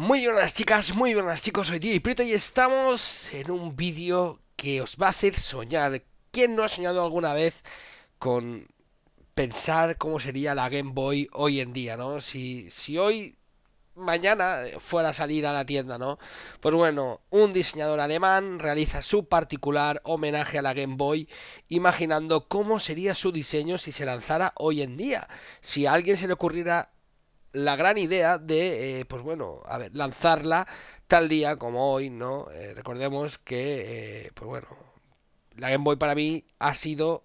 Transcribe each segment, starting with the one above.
Muy buenas chicas, muy buenas chicos, soy Didi Prieto y estamos en un vídeo que os va a hacer soñar. ¿Quién no ha soñado alguna vez con pensar cómo sería la Game Boy hoy en día, no? Si, si hoy, mañana, eh, fuera a salir a la tienda, ¿no? Pues bueno, un diseñador alemán realiza su particular homenaje a la Game Boy imaginando cómo sería su diseño si se lanzara hoy en día. Si a alguien se le ocurriera la gran idea de, eh, pues bueno, a ver, lanzarla tal día como hoy, ¿no? Eh, recordemos que, eh, pues bueno, la Game Boy para mí ha sido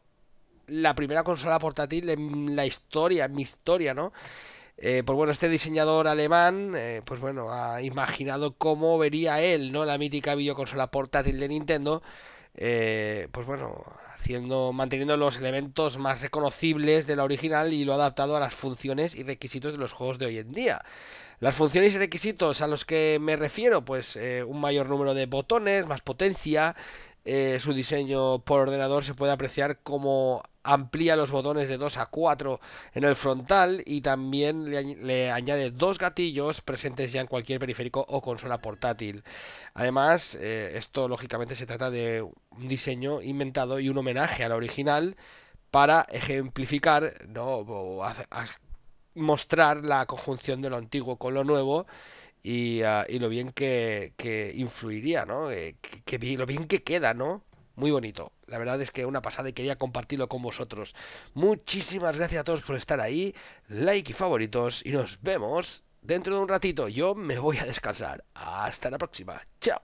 la primera consola portátil en la historia, en mi historia, ¿no? Eh, pues bueno, este diseñador alemán, pues bueno, ha imaginado cómo vería él, ¿no? La mítica videoconsola portátil de Nintendo, eh, pues bueno, manteniendo los elementos más reconocibles de la original y lo ha adaptado a las funciones y requisitos de los juegos de hoy en día. Las funciones y requisitos a los que me refiero, pues eh, un mayor número de botones, más potencia, eh, su diseño por ordenador se puede apreciar como amplía los botones de 2 a 4 en el frontal y también le, añade dos gatillos presentes ya en cualquier periférico o consola portátil. Además, eh, esto lógicamente se trata de un diseño inventado y un homenaje al original para ejemplificar ¿no? mostrar la conjunción de lo antiguo con lo nuevo y, ah, lo bien que, influiría, ¿no? Eh, lo bien que queda, ¿no? Muy bonito. La verdad es que una pasada y quería compartirlo con vosotros. Muchísimas gracias a todos por estar ahí. Like y favoritos. Y nos vemos dentro de un ratito. Yo me voy a descansar. Hasta la próxima. Chao.